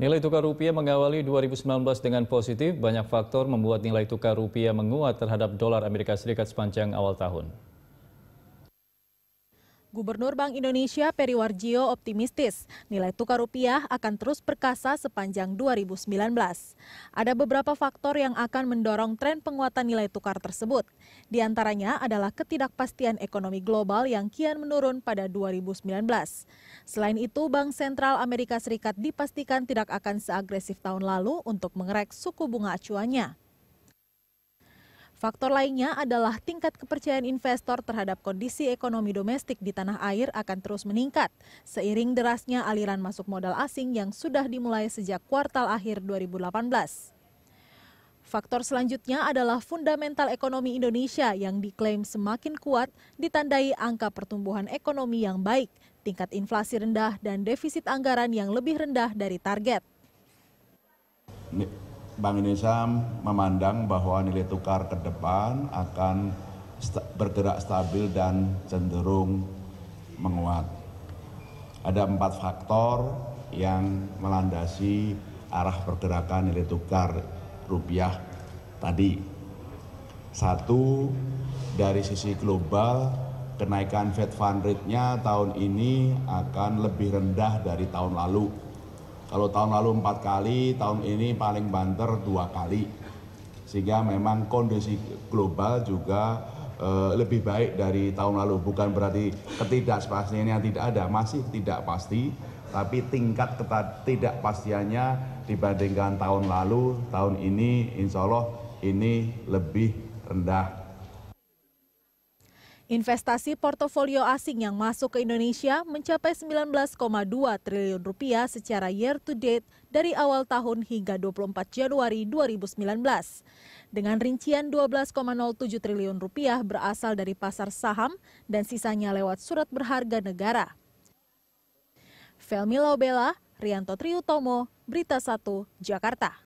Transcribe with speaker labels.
Speaker 1: Nilai tukar rupiah mengawali 2019 dengan positif. Banyak faktor membuat nilai tukar rupiah menguat terhadap dolar Amerika Serikat sepanjang awal tahun.
Speaker 2: Gubernur Bank Indonesia Periwarjio optimistis nilai tukar rupiah akan terus perkasa sepanjang 2019. Ada beberapa faktor yang akan mendorong tren penguatan nilai tukar tersebut. Di antaranya adalah ketidakpastian ekonomi global yang kian menurun pada 2019. Selain itu, Bank Sentral Amerika Serikat dipastikan tidak akan seagresif tahun lalu untuk mengerek suku bunga acuannya. Faktor lainnya adalah tingkat kepercayaan investor terhadap kondisi ekonomi domestik di tanah air akan terus meningkat seiring derasnya aliran masuk modal asing yang sudah dimulai sejak kuartal akhir 2018. Faktor selanjutnya adalah fundamental ekonomi Indonesia yang diklaim semakin kuat ditandai angka pertumbuhan ekonomi yang baik, tingkat inflasi rendah dan defisit anggaran yang lebih rendah dari target.
Speaker 1: Bank Indonesia memandang bahwa nilai tukar ke depan akan bergerak stabil dan cenderung menguat. Ada empat faktor yang melandasi arah pergerakan nilai tukar rupiah tadi. Satu, dari sisi global, kenaikan Fed Fund Rate-nya tahun ini akan lebih rendah dari tahun lalu kalau tahun lalu empat kali, tahun ini paling banter dua kali. Sehingga memang kondisi global juga e, lebih baik dari tahun lalu. Bukan berarti ketidakpastiannya tidak ada, masih tidak pasti. Tapi tingkat ketidakpastiannya dibandingkan tahun lalu, tahun ini insya Allah ini lebih rendah
Speaker 2: Investasi portofolio asing yang masuk ke Indonesia mencapai 19,2 triliun rupiah secara year to date dari awal tahun hingga 24 Januari 2019. Dengan rincian 12,07 triliun rupiah berasal dari pasar saham dan sisanya lewat surat berharga negara. Felmi Lobela, Rianto Triutomo, Berita 1, Jakarta.